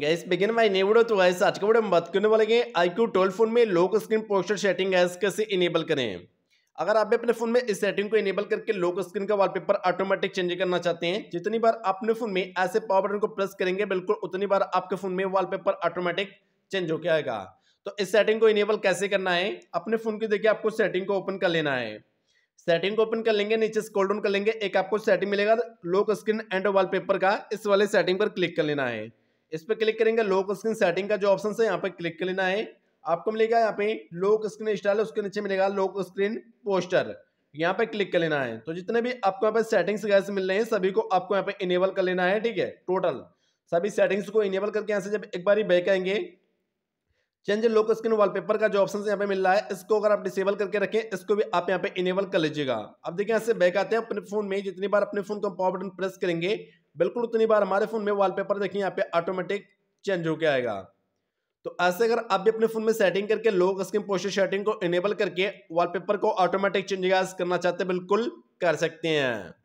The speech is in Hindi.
गैस बिगिन भाई ने बुढ़ो तो गैस आज के वीडियो हम बात करने वाले हैं आईक्यू ट्वेल्व फोन में लोक स्क्रीन पोस्टर सेटिंग गैस कैसे इनेबल करें अगर आप भी अपने फोन में इस सेटिंग को इनेबल करके लोक स्क्रीन का वॉलपेपर ऑटोमेटिक चेंज करना चाहते हैं जितनी बार अपने फोन में ऐसे पावर बटन को प्रेस करेंगे बिल्कुल उतनी बार आपके फोन में पेपर ऑटोमेटिक चेंज होकर आएगा तो इस सेटिंग को इनेबल कैसे करना है अपने फोन की देखिए आपको सेटिंग को ओपन कर लेना है सेटिंग को ओपन कर लेंगे नीचे स्क्रॉल डाउन कर लेंगे एक आपको सेटिंग मिलेगा लोक स्क्रीन एंड वॉलपेपर का इस वाले सेटिंग पर क्लिक कर लेना है इस पर क्लिक करेंगे लोक स्क्रीन सेटिंग का जो ऑप्शन है यहाँ पर क्लिक कर लेना है आपको मिलेगा यहाँ पे लोक स्क्रीन स्टाइल उसके नीचे मिलेगा लोक स्क्रीन पोस्टर यहाँ पे क्लिक कर लेना है तो जितने भी आपको यहाँ पे सेटिंग्स गैस मिल रहे हैं सभी को आपको यहाँ पे इनेबल कर लेना है ठीक है टोटल सभी सेटिंग्स को इनेबल करके यहाँ से जब एक बार ही बैक आएंगे चेंज लोक स्क्रीन वॉलपेपर का जो ऑप्शन यहाँ पे मिल रहा है इसको अगर आप डिसेबल करके रखें इसको भी आप यहाँ पे इनेबल कर लीजिएगा अब देखिए यहाँ से बैक आते हैं अपने फोन में जितनी बार अपने फोन को पावर बटन प्रेस करेंगे बिल्कुल उतनी बार हमारे फ़ोन में वॉलपेपर देखिए यहाँ पे ऑटोमेटिक चेंज के आएगा तो ऐसे अगर आप भी अपने फ़ोन में सेटिंग करके लोग स्क्रीन पोस्टर सेटिंग को इनेबल करके वॉलपेपर को ऑटोमेटिक चेंज करना चाहते हैं बिल्कुल कर सकते हैं